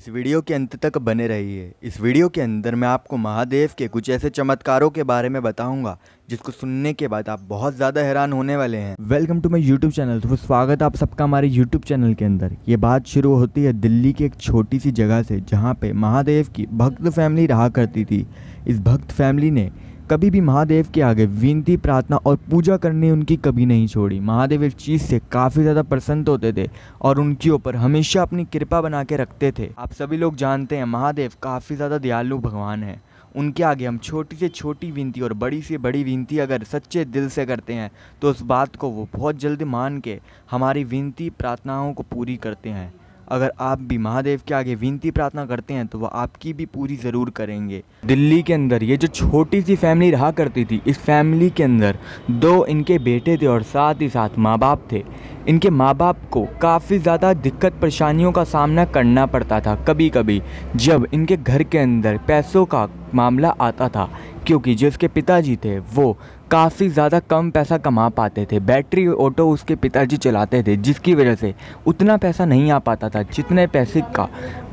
इस वीडियो के अंत तक बने रहिए इस वीडियो के अंदर मैं आपको महादेव के कुछ ऐसे चमत्कारों के बारे में बताऊंगा जिसको सुनने के बाद आप बहुत ज़्यादा हैरान होने वाले हैं welcome to my YouTube channel तो स्वागत आप सबका हमारे यूट्यूब चैनल के अंदर ये बात शुरू होती है दिल्ली की एक छोटी सी जगह से जहाँ पे महादेव की भक्त फैमिली रहा करती थी इस भक्त फैमिली ने कभी भी महादेव के आगे विनती प्रार्थना और पूजा करने उनकी कभी नहीं छोड़ी महादेव इस चीज़ से काफ़ी ज़्यादा प्रसन्न होते थे और उनके ऊपर हमेशा अपनी कृपा बना के रखते थे आप सभी लोग जानते हैं महादेव काफ़ी ज़्यादा दयालु भगवान हैं उनके आगे हम छोटी से छोटी विनती और बड़ी से बड़ी विनती अगर सच्चे दिल से करते हैं तो उस बात को वो बहुत जल्द मान के हमारी विनती प्रार्थनाओं को पूरी करते हैं अगर आप भी महादेव के आगे विनती प्रार्थना करते हैं तो वह आपकी भी पूरी ज़रूर करेंगे दिल्ली के अंदर ये जो छोटी सी फैमिली रहा करती थी इस फैमिली के अंदर दो इनके बेटे थे और साथ ही साथ माँ बाप थे इनके माँ बाप को काफ़ी ज़्यादा दिक्कत परेशानियों का सामना करना पड़ता था कभी कभी जब इनके घर के अंदर पैसों का मामला आता था क्योंकि जिसके पिताजी थे वो काफ़ी ज़्यादा कम पैसा कमा पाते थे बैटरी ऑटो उसके पिताजी चलाते थे जिसकी वजह से उतना पैसा नहीं आ पाता था जितने पैसे का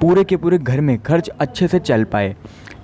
पूरे के पूरे घर में खर्च अच्छे से चल पाए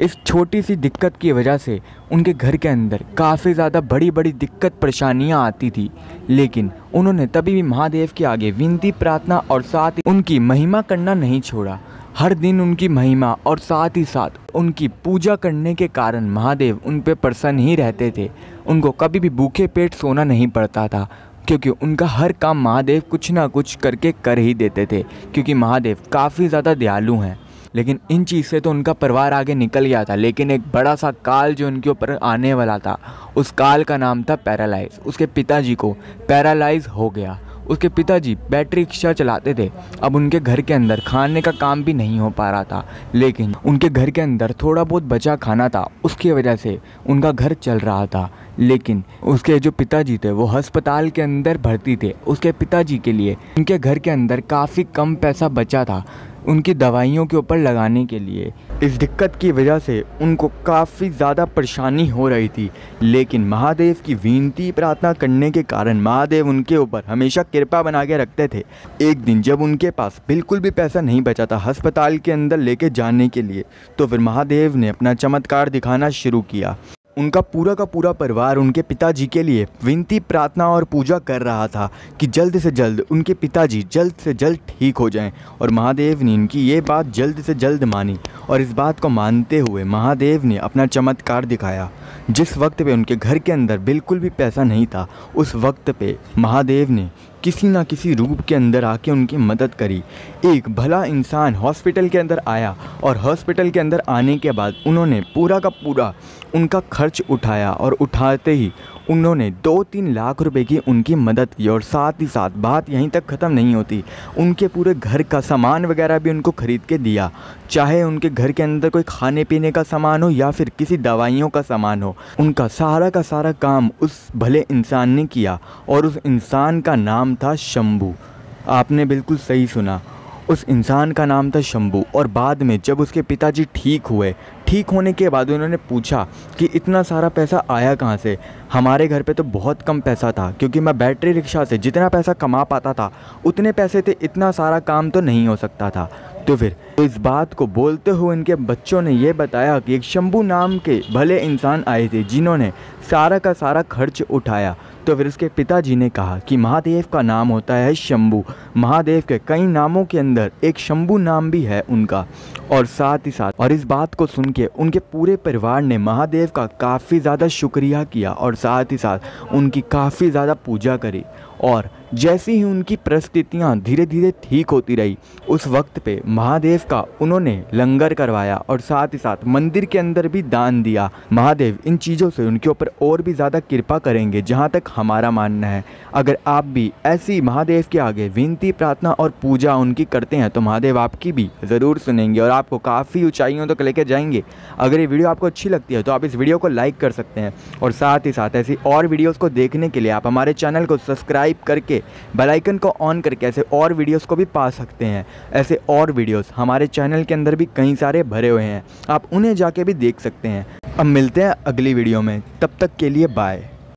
इस छोटी सी दिक्कत की वजह से उनके घर के अंदर काफ़ी ज़्यादा बड़ी बड़ी दिक्कत परेशानियाँ आती थी लेकिन उन्होंने तभी भी महादेव के आगे विनती प्रार्थना और साथ ही उनकी महिमा करना नहीं छोड़ा हर दिन उनकी महिमा और साथ ही साथ उनकी पूजा करने के कारण महादेव उन पर प्रसन्न ही रहते थे उनको कभी भी भूखे पेट सोना नहीं पड़ता था क्योंकि उनका हर काम महादेव कुछ ना कुछ करके कर ही देते थे क्योंकि महादेव काफ़ी ज़्यादा दयालु हैं लेकिन इन चीज़ से तो उनका परिवार आगे निकल गया था लेकिन एक बड़ा सा काल जो उनके ऊपर आने वाला था उस काल का नाम था पैरालाइज उसके पिताजी को पैरालाइज हो गया उसके पिताजी बैटरी रिक्शा चलाते थे अब उनके घर के अंदर खाने का काम भी नहीं हो पा रहा था लेकिन उनके घर के अंदर थोड़ा बहुत बचा खाना था उसकी वजह से उनका घर चल रहा था लेकिन उसके जो पिताजी थे वो अस्पताल के अंदर भर्ती थे उसके पिताजी के लिए उनके घर के अंदर काफ़ी कम पैसा बचा था उनकी दवाइयों के ऊपर लगाने के लिए इस दिक्कत की वजह से उनको काफ़ी ज़्यादा परेशानी हो रही थी लेकिन महादेव की विनती प्रार्थना करने के कारण महादेव उनके ऊपर हमेशा कृपा बना के रखते थे एक दिन जब उनके पास बिल्कुल भी पैसा नहीं बचा था अस्पताल के अंदर लेके जाने के लिए तो फिर महादेव ने अपना चमत्कार दिखाना शुरू किया उनका पूरा का पूरा परिवार उनके पिताजी के लिए विनती प्रार्थना और पूजा कर रहा था कि जल्द से जल्द उनके पिताजी जल्द से जल्द ठीक हो जाएं और महादेव ने इनकी ये बात जल्द से जल्द मानी और इस बात को मानते हुए महादेव ने अपना चमत्कार दिखाया जिस वक्त पे उनके घर के अंदर बिल्कुल भी पैसा नहीं था उस वक्त पे महादेव ने किसी ना किसी रूप के अंदर आके उनकी मदद करी एक भला इंसान हॉस्पिटल के अंदर आया और हॉस्पिटल के अंदर आने के बाद उन्होंने पूरा का पूरा उनका खर्च उठाया और उठाते ही उन्होंने दो तीन लाख रुपए की उनकी मदद की और साथ ही साथ बात यहीं तक ख़त्म नहीं होती उनके पूरे घर का सामान वगैरह भी उनको ख़रीद के दिया चाहे उनके घर के अंदर कोई खाने पीने का सामान हो या फिर किसी दवाइयों का सामान हो उनका सारा का सारा काम उस भले इंसान ने किया और उस इंसान का नाम था शंभू आपने बिल्कुल सही सुना उस इंसान का नाम था शंभू और बाद में जब उसके पिताजी ठीक हुए ठीक होने के बाद उन्होंने पूछा कि इतना सारा पैसा आया कहाँ से हमारे घर पे तो बहुत कम पैसा था क्योंकि मैं बैटरी रिक्शा से जितना पैसा कमा पाता था उतने पैसे थे इतना सारा काम तो नहीं हो सकता था तो फिर तो इस बात को बोलते हुए इनके बच्चों ने यह बताया कि एक शंभू नाम के भले इंसान आए थे जिन्होंने सारा का सारा खर्च उठाया तो फिर उसके पिताजी ने कहा कि महादेव का नाम होता है शंभू महादेव के कई नामों के अंदर एक शंभू नाम भी है उनका और साथ ही साथ और इस बात को सुन के उनके पूरे परिवार ने महादेव का काफ़ी ज़्यादा शुक्रिया किया और साथ ही साथ उनकी काफ़ी ज़्यादा पूजा करी और जैसी ही उनकी परिस्थितियाँ धीरे धीरे ठीक होती रही उस वक्त पे महादेव का उन्होंने लंगर करवाया और साथ ही साथ मंदिर के अंदर भी दान दिया महादेव इन चीज़ों से उनके ऊपर और भी ज़्यादा कृपा करेंगे जहाँ तक हमारा मानना है अगर आप भी ऐसी महादेव के आगे विनती प्रार्थना और पूजा उनकी करते हैं तो महादेव आपकी भी ज़रूर सुनेंगे और आपको काफ़ी ऊँचाइयों तक तो लेकर जाएंगे अगर ये वीडियो आपको अच्छी लगती है तो आप इस वीडियो को लाइक कर सकते हैं और साथ ही साथ ऐसी और वीडियोज़ को देखने के लिए आप हमारे चैनल को सब्सक्राइब सब्सक्राइब करके बेल आइकन को ऑन करके ऐसे और वीडियोस को भी पा सकते हैं ऐसे और वीडियोस हमारे चैनल के अंदर भी कई सारे भरे हुए हैं आप उन्हें जाके भी देख सकते हैं अब मिलते हैं अगली वीडियो में तब तक के लिए बाय